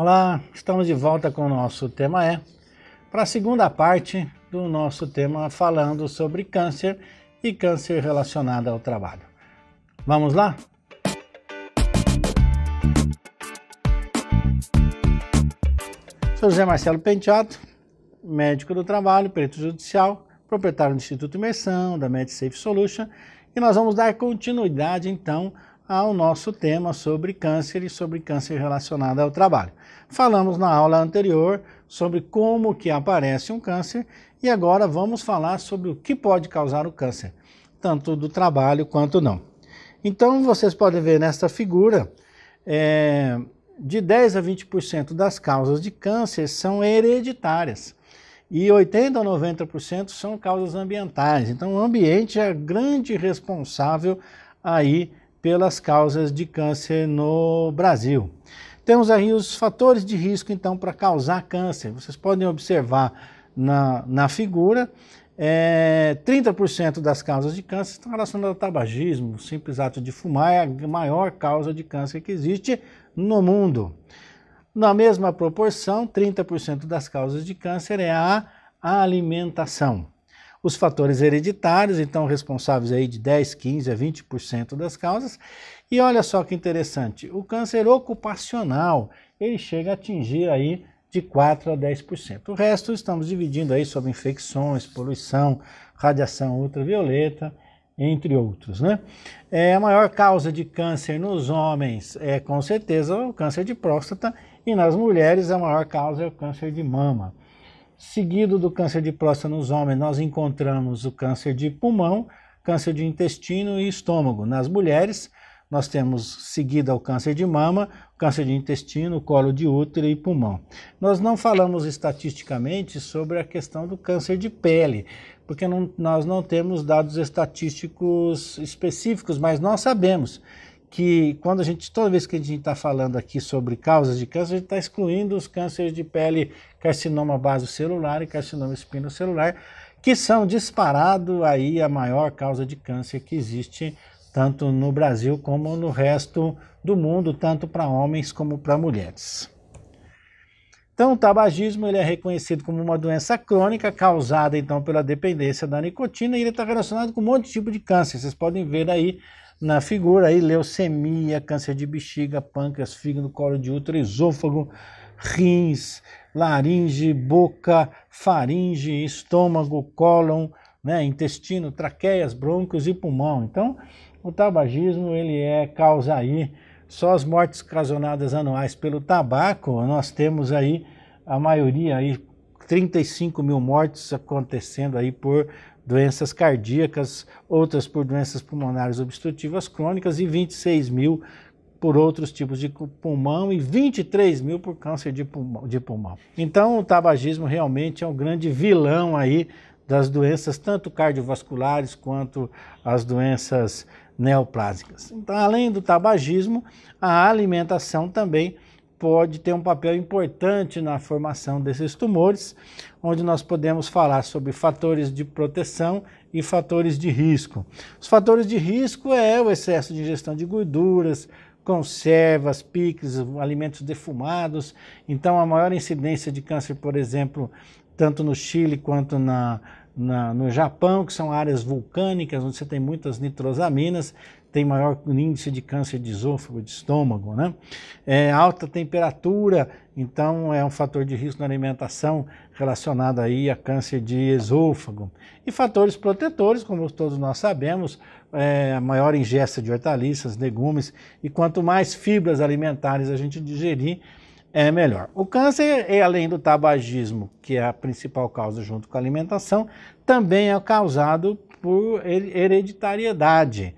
Olá, estamos de volta com o nosso tema é para a segunda parte do nosso tema falando sobre câncer e câncer relacionado ao trabalho. Vamos lá? Sou José Marcelo Penteado, médico do trabalho, perito judicial, proprietário do Instituto Imersão, da MedSafe Solution, e nós vamos dar continuidade então ao nosso tema sobre câncer e sobre câncer relacionado ao trabalho. Falamos na aula anterior sobre como que aparece um câncer e agora vamos falar sobre o que pode causar o câncer, tanto do trabalho quanto não. Então vocês podem ver nesta figura, é, de 10 a 20% das causas de câncer são hereditárias e 80 a 90% são causas ambientais. Então o ambiente é grande responsável aí pelas causas de câncer no Brasil. Temos aí os fatores de risco, então, para causar câncer. Vocês podem observar na, na figura, é, 30% das causas de câncer estão relacionadas ao tabagismo. O simples ato de fumar é a maior causa de câncer que existe no mundo. Na mesma proporção, 30% das causas de câncer é a alimentação os fatores hereditários, então responsáveis aí de 10, 15 a 20% das causas. E olha só que interessante, o câncer ocupacional, ele chega a atingir aí de 4 a 10%. O resto estamos dividindo aí sobre infecções, poluição, radiação ultravioleta, entre outros, né? É, a maior causa de câncer nos homens é com certeza o câncer de próstata e nas mulheres a maior causa é o câncer de mama. Seguido do câncer de próstata nos homens, nós encontramos o câncer de pulmão, câncer de intestino e estômago. Nas mulheres, nós temos seguido o câncer de mama, câncer de intestino, colo de útero e pulmão. Nós não falamos estatisticamente sobre a questão do câncer de pele, porque não, nós não temos dados estatísticos específicos, mas nós sabemos que quando a gente, toda vez que a gente está falando aqui sobre causas de câncer, a gente está excluindo os cânceres de pele, carcinoma base celular e carcinoma espinocelular, que são disparado aí a maior causa de câncer que existe tanto no Brasil como no resto do mundo, tanto para homens como para mulheres. Então, o tabagismo ele é reconhecido como uma doença crônica causada então pela dependência da nicotina e ele está relacionado com um monte de tipo de câncer. Vocês podem ver aí na figura aí, leucemia, câncer de bexiga, pâncreas, fígado, colo de útero, esôfago, rins, laringe, boca, faringe, estômago, cólon, né, intestino, traqueias, brônquios e pulmão. Então, o tabagismo ele é causa aí só as mortes ocasionadas anuais pelo tabaco. Nós temos aí a maioria aí 35 mil mortes acontecendo aí por doenças cardíacas, outras por doenças pulmonares obstrutivas crônicas e 26 mil por outros tipos de pulmão e 23 mil por câncer de pulmão. De pulmão. Então o tabagismo realmente é um grande vilão aí das doenças tanto cardiovasculares quanto as doenças neoplásicas. Então, além do tabagismo, a alimentação também pode ter um papel importante na formação desses tumores, onde nós podemos falar sobre fatores de proteção e fatores de risco. Os fatores de risco é o excesso de ingestão de gorduras, conservas, piques, alimentos defumados. Então, a maior incidência de câncer, por exemplo, tanto no Chile quanto na, na, no Japão, que são áreas vulcânicas, onde você tem muitas nitrosaminas tem maior índice de câncer de esôfago, de estômago, né? É, alta temperatura, então é um fator de risco na alimentação relacionado aí a câncer de esôfago. E fatores protetores, como todos nós sabemos, é, maior ingesta de hortaliças, legumes, e quanto mais fibras alimentares a gente digerir, é melhor. O câncer, além do tabagismo, que é a principal causa junto com a alimentação, também é causado por hereditariedade.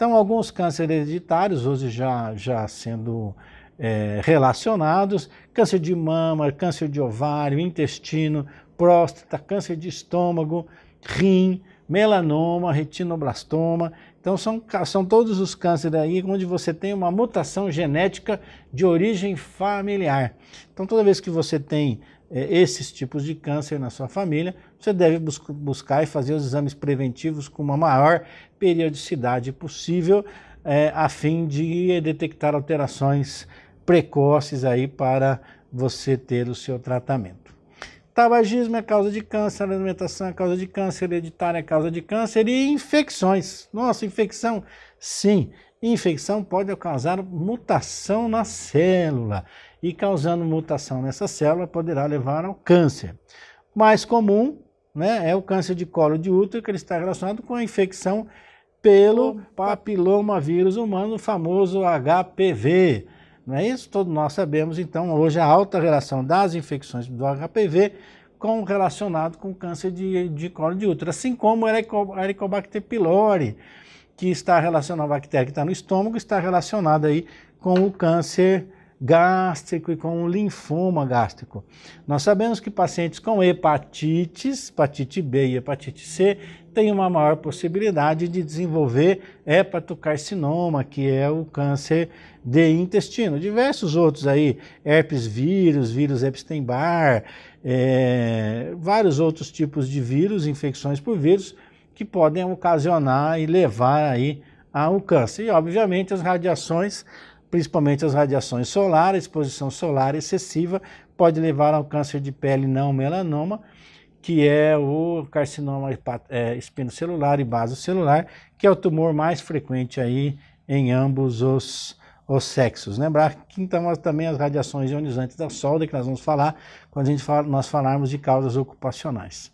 Então, alguns cânceres hereditários, hoje já, já sendo é, relacionados, câncer de mama, câncer de ovário, intestino, próstata, câncer de estômago, rim, melanoma, retinoblastoma. Então, são, são todos os cânceres aí onde você tem uma mutação genética de origem familiar. Então, toda vez que você tem é, esses tipos de câncer na sua família, você deve bus buscar e fazer os exames preventivos com uma maior periodicidade possível, é, a fim de detectar alterações precoces aí para você ter o seu tratamento. Tabagismo é causa de câncer, alimentação é causa de câncer, hereditária é causa de câncer e infecções. Nossa, infecção, sim, infecção pode causar mutação na célula e causando mutação nessa célula poderá levar ao câncer. Mais comum né, é o câncer de colo de útero, que ele está relacionado com a infecção pelo papilomavírus humano, o famoso HPV. Não é isso? Todos nós sabemos, então, hoje a alta relação das infecções do HPV com relacionado com câncer de, de colo de útero, assim como o Helicobacter pylori, que está relacionado a bactéria que está no estômago, está relacionado aí com o câncer gástrico e com linfoma gástrico. Nós sabemos que pacientes com hepatites, hepatite B e hepatite C, têm uma maior possibilidade de desenvolver hepatocarcinoma, que é o câncer de intestino. Diversos outros aí, herpes vírus, vírus Epstein-Barr, é, vários outros tipos de vírus, infecções por vírus, que podem ocasionar e levar aí ao câncer. E, obviamente, as radiações principalmente as radiações solares, exposição solar excessiva, pode levar ao câncer de pele não melanoma, que é o carcinoma é, espinocelular e basocelular, que é o tumor mais frequente aí em ambos os, os sexos. Lembrar que então também as radiações ionizantes da solda que nós vamos falar quando a gente fala, nós falarmos de causas ocupacionais.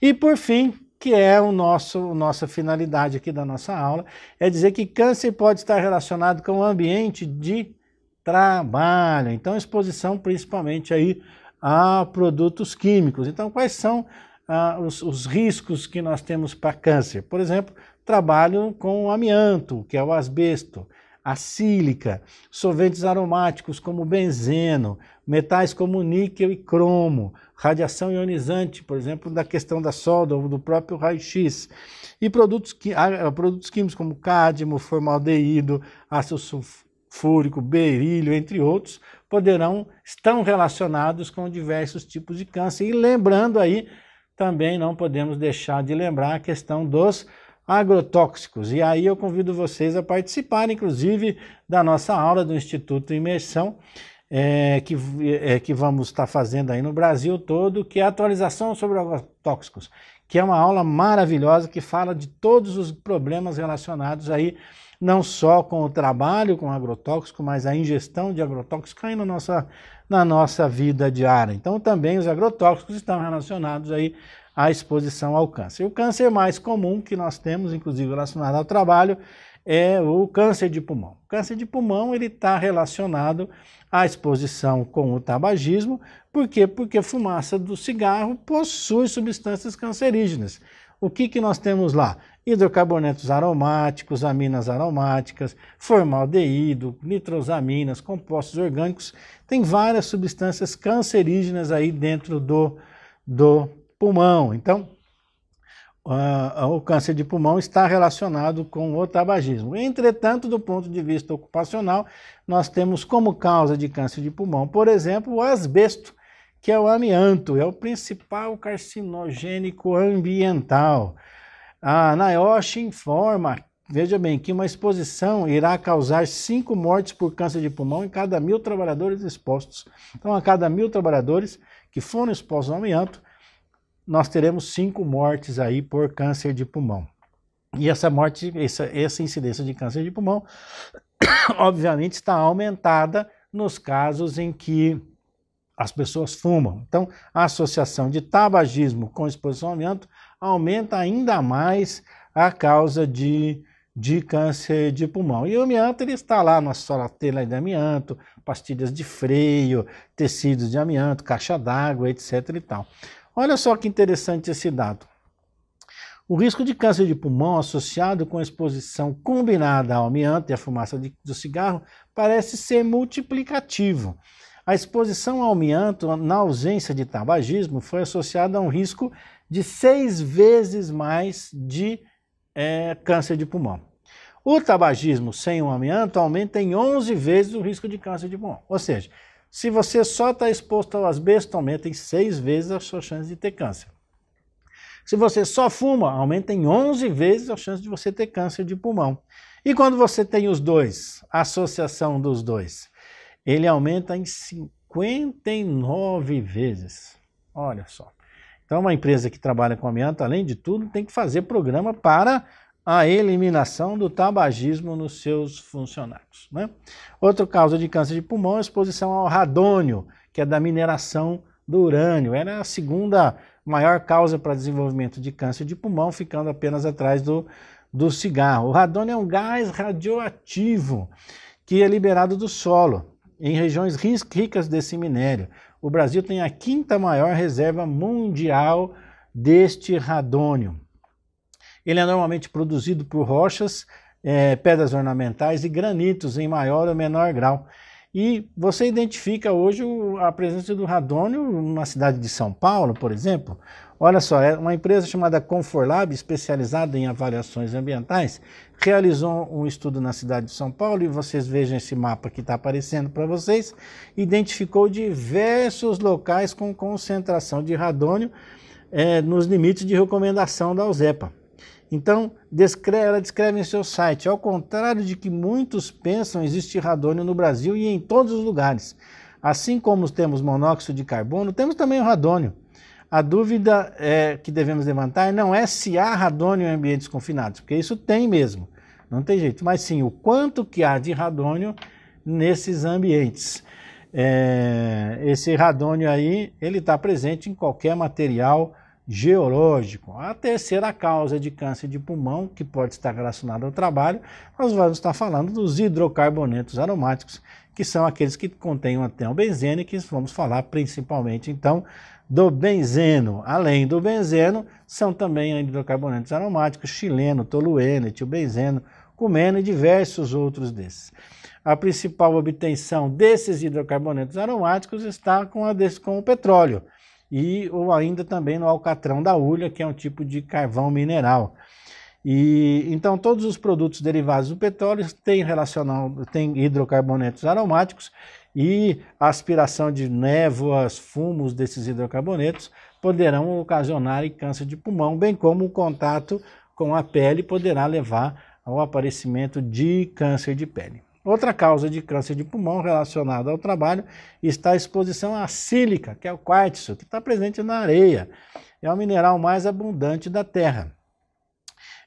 E por fim, que é o nosso nossa finalidade aqui da nossa aula, é dizer que câncer pode estar relacionado com o ambiente de trabalho. Então, exposição principalmente aí a produtos químicos. Então, quais são ah, os, os riscos que nós temos para câncer? Por exemplo, trabalho com amianto, que é o asbesto, a sílica, solventes aromáticos como benzeno, metais como níquel e cromo, radiação ionizante, por exemplo, da questão da solda ou do próprio raio-x. E produtos, ah, eh, produtos químicos como cádmio, formaldeído, ácido sulfúrico, berílio, entre outros, poderão, estão relacionados com diversos tipos de câncer. E lembrando aí, também não podemos deixar de lembrar a questão dos agrotóxicos. E aí eu convido vocês a participar, inclusive, da nossa aula do Instituto Imersão, é, que, é, que vamos estar tá fazendo aí no Brasil todo, que é a atualização sobre agrotóxicos, que é uma aula maravilhosa que fala de todos os problemas relacionados aí, não só com o trabalho com agrotóxico, mas a ingestão de agrotóxicos aí na nossa, na nossa vida diária. Então também os agrotóxicos estão relacionados aí à exposição ao câncer. E o câncer mais comum que nós temos, inclusive relacionado ao trabalho, é o câncer de pulmão. O câncer de pulmão ele está relacionado à exposição com o tabagismo, por quê? Porque a fumaça do cigarro possui substâncias cancerígenas. O que, que nós temos lá? Hidrocarbonetos aromáticos, aminas aromáticas, formaldeído, nitrosaminas, compostos orgânicos. Tem várias substâncias cancerígenas aí dentro do, do pulmão. Então, uh, o câncer de pulmão está relacionado com o tabagismo. Entretanto, do ponto de vista ocupacional, nós temos como causa de câncer de pulmão, por exemplo, o asbesto, que é o amianto, é o principal carcinogênico ambiental. A NIOSH informa, veja bem, que uma exposição irá causar cinco mortes por câncer de pulmão em cada mil trabalhadores expostos. Então, a cada mil trabalhadores que foram expostos ao amianto, nós teremos cinco mortes aí por câncer de pulmão. E essa morte, essa, essa incidência de câncer de pulmão, obviamente está aumentada nos casos em que as pessoas fumam. Então, a associação de tabagismo com exposição ao amianto aumenta ainda mais a causa de, de câncer de pulmão. E o amianto ele está lá na solatela de amianto, pastilhas de freio, tecidos de amianto, caixa d'água, etc. E tal. Olha só que interessante esse dado. O risco de câncer de pulmão associado com a exposição combinada ao amianto e à fumaça de, do cigarro parece ser multiplicativo. A exposição ao amianto na ausência de tabagismo foi associada a um risco de seis vezes mais de é, câncer de pulmão. O tabagismo sem o amianto aumenta em 11 vezes o risco de câncer de pulmão. Ou seja, se você só está exposto ao asbesto, aumenta em 6 vezes a sua chance de ter câncer. Se você só fuma, aumenta em 11 vezes a chance de você ter câncer de pulmão. E quando você tem os dois, a associação dos dois, ele aumenta em 59 vezes. Olha só. Então, uma empresa que trabalha com amianto, além de tudo, tem que fazer programa para a eliminação do tabagismo nos seus funcionários. Né? Outra causa de câncer de pulmão é a exposição ao radônio, que é da mineração do urânio. Era a segunda maior causa para desenvolvimento de câncer de pulmão, ficando apenas atrás do, do cigarro. O radônio é um gás radioativo que é liberado do solo em regiões ricas desse minério. O Brasil tem a quinta maior reserva mundial deste radônio. Ele é normalmente produzido por rochas, é, pedras ornamentais e granitos em maior ou menor grau. E você identifica hoje a presença do radônio na cidade de São Paulo, por exemplo. Olha só, é uma empresa chamada Conforlab, especializada em avaliações ambientais, realizou um estudo na cidade de São Paulo, e vocês vejam esse mapa que está aparecendo para vocês, identificou diversos locais com concentração de radônio é, nos limites de recomendação da USEPA. Então, descreve, ela descreve em seu site, ao contrário de que muitos pensam, existe radônio no Brasil e em todos os lugares. Assim como temos monóxido de carbono, temos também o radônio. A dúvida é, que devemos levantar não é se há radônio em ambientes confinados, porque isso tem mesmo, não tem jeito, mas sim o quanto que há de radônio nesses ambientes. É, esse radônio aí, ele está presente em qualquer material geológico. A terceira causa de câncer de pulmão, que pode estar relacionada ao trabalho, nós vamos estar falando dos hidrocarbonetos aromáticos, que são aqueles que contêm até o benzeno e que vamos falar principalmente então do benzeno. Além do benzeno, são também hidrocarbonetos aromáticos, chileno, tolueno, etilbenzeno, cumeno e diversos outros desses. A principal obtenção desses hidrocarbonetos aromáticos está com, a, com o petróleo e ou ainda também no alcatrão da ulha, que é um tipo de carvão mineral. E então todos os produtos derivados do petróleo têm relacionado têm hidrocarbonetos aromáticos e a aspiração de névoas, fumos desses hidrocarbonetos poderão ocasionar câncer de pulmão, bem como o contato com a pele poderá levar ao aparecimento de câncer de pele. Outra causa de câncer de pulmão relacionada ao trabalho está a exposição à sílica, que é o quartzo, que está presente na areia. É o mineral mais abundante da Terra.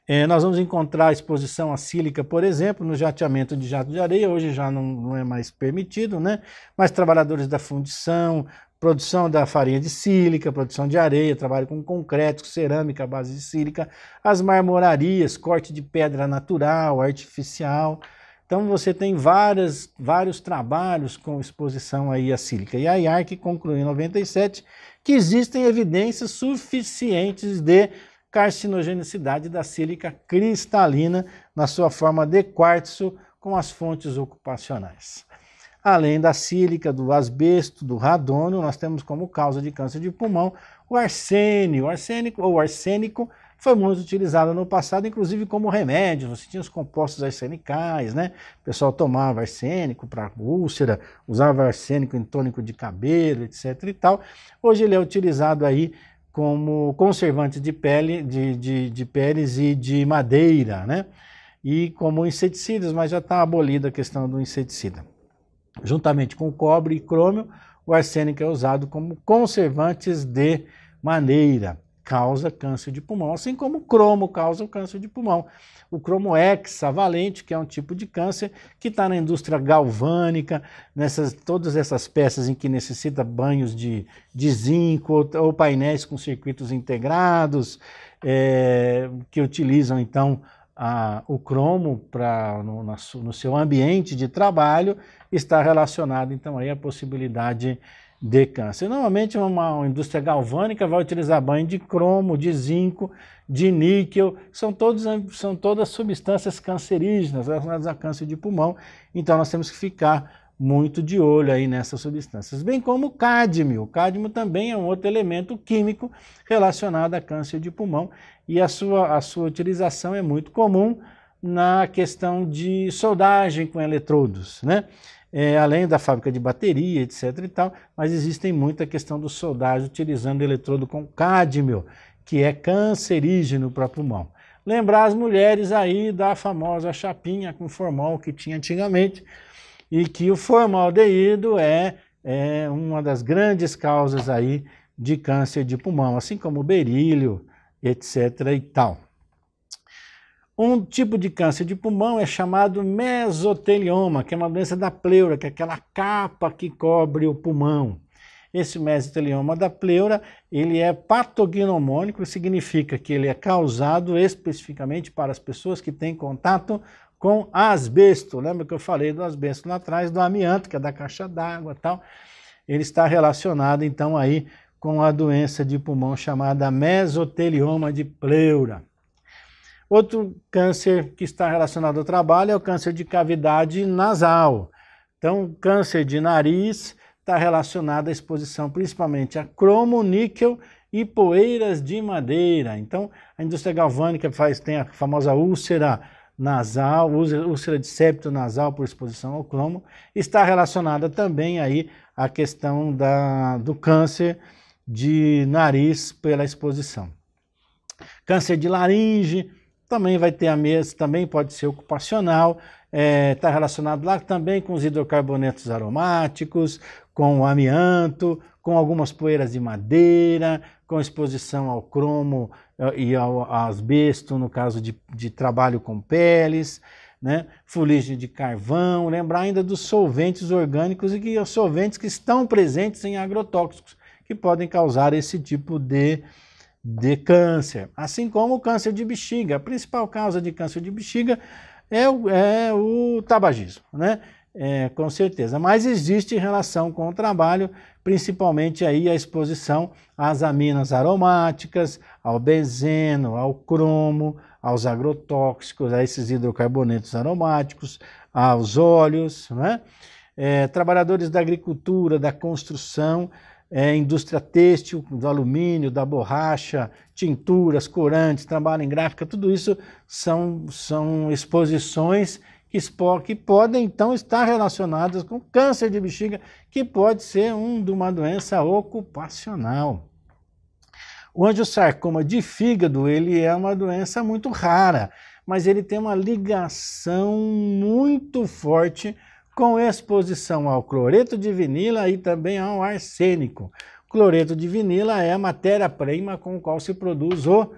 É, nós vamos encontrar exposição à sílica, por exemplo, no jateamento de jato de areia, hoje já não, não é mais permitido, né? Mas trabalhadores da fundição, produção da farinha de sílica, produção de areia, trabalho com concreto, cerâmica base de sílica, as marmorarias, corte de pedra natural, artificial. Então você tem várias, vários trabalhos com exposição aí à sílica. E a IARC concluiu em 97 que existem evidências suficientes de carcinogenicidade da sílica cristalina na sua forma de quartzo com as fontes ocupacionais. Além da sílica, do asbesto, do radônio, nós temos como causa de câncer de pulmão o arsênio, o arsênico ou arsênico foi muito utilizada no passado, inclusive como remédio. Você tinha os compostos arsenicais, né? O pessoal tomava arsênico para úlcera, usava arsênico em tônico de cabelo, etc. e tal. Hoje ele é utilizado aí como conservante de, pele, de, de, de peles e de madeira, né? E como inseticidas, mas já está abolida a questão do inseticida. Juntamente com cobre e crômio, o arsênico é usado como conservantes de madeira causa câncer de pulmão, assim como o cromo causa o câncer de pulmão. O cromo hexavalente, que é um tipo de câncer que está na indústria galvânica, nessas, todas essas peças em que necessita banhos de, de zinco ou, ou painéis com circuitos integrados, é, que utilizam então a, o cromo para no, no seu ambiente de trabalho, está relacionado então aí à possibilidade de de câncer. Normalmente uma indústria galvânica vai utilizar banho de cromo, de zinco, de níquel, são, todos, são todas substâncias cancerígenas relacionadas a câncer de pulmão, então nós temos que ficar muito de olho aí nessas substâncias, bem como o cádmio. O cádmio também é um outro elemento químico relacionado a câncer de pulmão e a sua, a sua utilização é muito comum na questão de soldagem com eletrodos, né? é, além da fábrica de bateria, etc. e tal, mas existem muita questão dos soldados utilizando eletrodo com cádmio, que é cancerígeno para pulmão. Lembrar as mulheres aí da famosa chapinha com formol que tinha antigamente, e que o formaldeído é, é uma das grandes causas aí de câncer de pulmão, assim como o berílio, etc. e tal. Um tipo de câncer de pulmão é chamado mesotelioma, que é uma doença da pleura, que é aquela capa que cobre o pulmão. Esse mesotelioma da pleura, ele é patognomônico, significa que ele é causado especificamente para as pessoas que têm contato com asbesto. Lembra que eu falei do asbesto lá atrás, do amianto, que é da caixa d'água e tal. Ele está relacionado, então, aí com a doença de pulmão chamada mesotelioma de pleura. Outro câncer que está relacionado ao trabalho é o câncer de cavidade nasal. Então, câncer de nariz está relacionado à exposição principalmente a cromo, níquel e poeiras de madeira. Então, a indústria galvânica faz, tem a famosa úlcera nasal, úlcera de septo nasal por exposição ao cromo, está relacionada também aí à questão da, do câncer de nariz pela exposição. Câncer de laringe, também vai ter a mesa, também pode ser ocupacional, está é, tá relacionado lá também com os hidrocarbonetos aromáticos, com o amianto, com algumas poeiras de madeira, com exposição ao cromo é, e ao asbesto, no caso de, de trabalho com peles, né? fuligem de carvão, lembrar ainda dos solventes orgânicos e que os solventes que estão presentes em agrotóxicos, que podem causar esse tipo de de câncer. Assim como o câncer de bexiga. A principal causa de câncer de bexiga é o, é o tabagismo, né? É, com certeza. Mas existe relação com o trabalho, principalmente aí a exposição às aminas aromáticas, ao benzeno, ao cromo, aos agrotóxicos, a esses hidrocarbonetos aromáticos, aos óleos, né? É, trabalhadores da agricultura, da construção, é, indústria têxtil, do alumínio, da borracha, tinturas, corantes, trabalho em gráfica, tudo isso são, são exposições que, que podem então estar relacionadas com câncer de bexiga, que pode ser um, uma doença ocupacional. O angiosarcoma de fígado ele é uma doença muito rara, mas ele tem uma ligação muito forte com exposição ao cloreto de vinila e também ao arsênico. Cloreto de vinila é a matéria-prima com a qual se produz o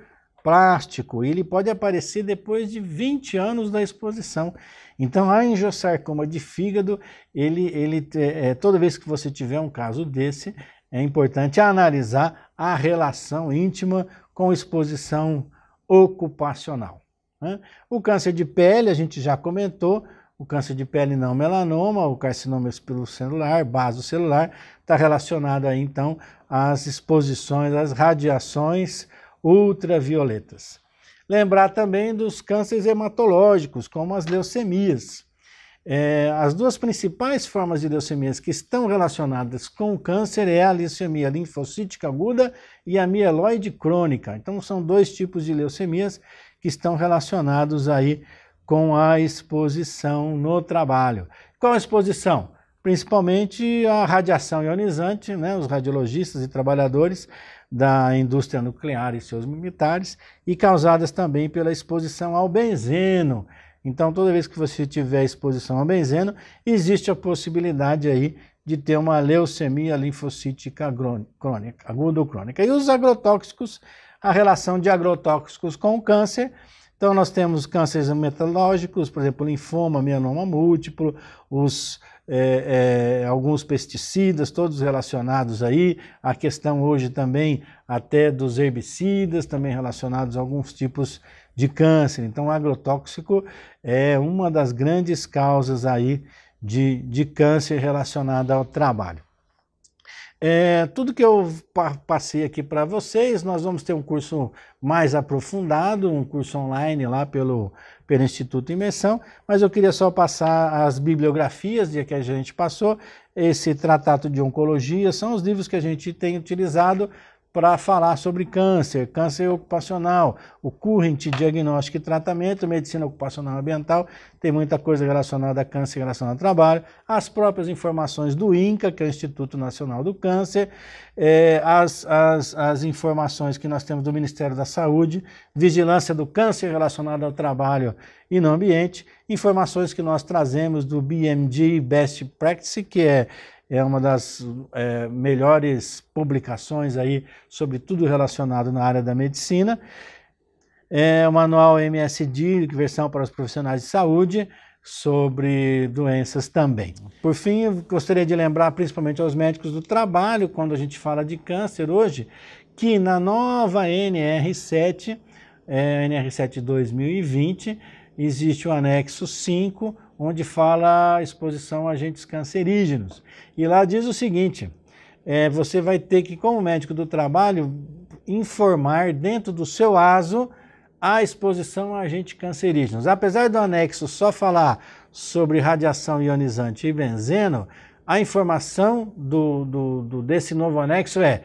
plástico. Ele pode aparecer depois de 20 anos da exposição. Então, a angiosarcoma de fígado, ele, ele, é, toda vez que você tiver um caso desse, é importante analisar a relação íntima com exposição ocupacional. Né? O câncer de pele, a gente já comentou, o câncer de pele não melanoma, o carcinoma celular, baso celular, está relacionado aí então às exposições, às radiações ultravioletas. Lembrar também dos cânceres hematológicos, como as leucemias. É, as duas principais formas de leucemias que estão relacionadas com o câncer é a leucemia linfocítica aguda e a mieloide crônica. Então são dois tipos de leucemias que estão relacionados aí com a exposição no trabalho. Qual a exposição? Principalmente a radiação ionizante, né? os radiologistas e trabalhadores da indústria nuclear e seus militares, e causadas também pela exposição ao benzeno. Então, toda vez que você tiver exposição ao benzeno, existe a possibilidade aí de ter uma leucemia linfocítica crônica, aguda ou crônica. E os agrotóxicos, a relação de agrotóxicos com o câncer, então nós temos cânceres metalógicos, por exemplo, linfoma, melanoma múltiplo, os, é, é, alguns pesticidas, todos relacionados aí, a questão hoje também até dos herbicidas, também relacionados a alguns tipos de câncer. Então o agrotóxico é uma das grandes causas aí de, de câncer relacionado ao trabalho. É, tudo que eu passei aqui para vocês, nós vamos ter um curso mais aprofundado, um curso online lá pelo, pelo Instituto Imersão, mas eu queria só passar as bibliografias de que a gente passou, esse Tratado de Oncologia, são os livros que a gente tem utilizado para falar sobre câncer, câncer ocupacional, o current, diagnóstico e tratamento, medicina ocupacional ambiental, tem muita coisa relacionada a câncer relacionada ao trabalho, as próprias informações do INCA, que é o Instituto Nacional do Câncer, é, as, as, as informações que nós temos do Ministério da Saúde, vigilância do câncer relacionado ao trabalho e no ambiente, informações que nós trazemos do BMG Best Practice, que é é uma das é, melhores publicações aí sobre tudo relacionado na área da medicina. É o manual MSD, versão para os profissionais de saúde, sobre doenças também. Por fim, eu gostaria de lembrar principalmente aos médicos do trabalho, quando a gente fala de câncer hoje, que na nova NR7, é, NR7 2020, existe o anexo 5, onde fala exposição a agentes cancerígenos. E lá diz o seguinte, é, você vai ter que, como médico do trabalho, informar dentro do seu ASO a exposição a agentes cancerígenos. Apesar do anexo só falar sobre radiação ionizante e benzeno, a informação do, do, do desse novo anexo é,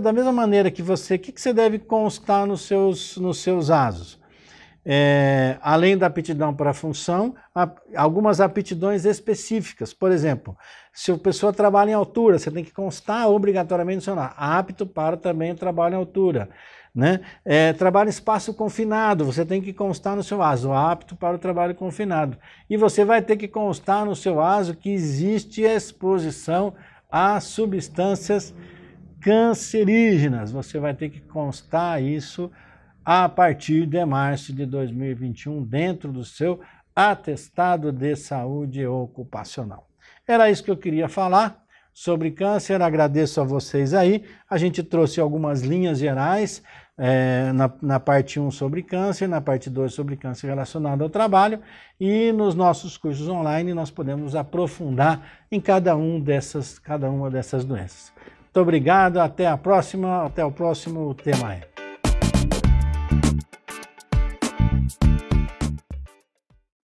da mesma maneira que você, o que, que você deve constar nos seus, nos seus ASOS? é, além da aptidão para a função, algumas aptidões específicas. Por exemplo, se a pessoa trabalha em altura, você tem que constar obrigatoriamente no seu apto para também o trabalho em altura. Né? É, trabalho em espaço confinado, você tem que constar no seu ASO, apto para o trabalho confinado. E você vai ter que constar no seu ASO que existe exposição a substâncias cancerígenas. Você vai ter que constar isso a partir de março de 2021 dentro do seu atestado de saúde ocupacional. Era isso que eu queria falar sobre câncer. Agradeço a vocês aí. A gente trouxe algumas linhas gerais é, na, na, parte 1 sobre câncer, na parte 2 sobre câncer relacionado ao trabalho e nos nossos cursos online nós podemos aprofundar em cada, um dessas, cada uma dessas doenças. Muito obrigado, até a próxima, até o próximo tema.